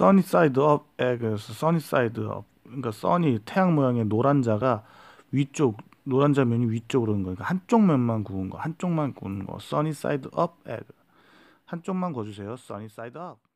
써니사이드 업에 그래서 써니사이드 업 그러니까 써니 태양 모양의 노란 자가 위쪽 노란 자 면이 위쪽으로 있는 거니까 그러니까 한쪽 면만 구운 거 한쪽만 구운 거 써니사이드 업에 예, 그. 한쪽만 구워주세요 써니사이드 업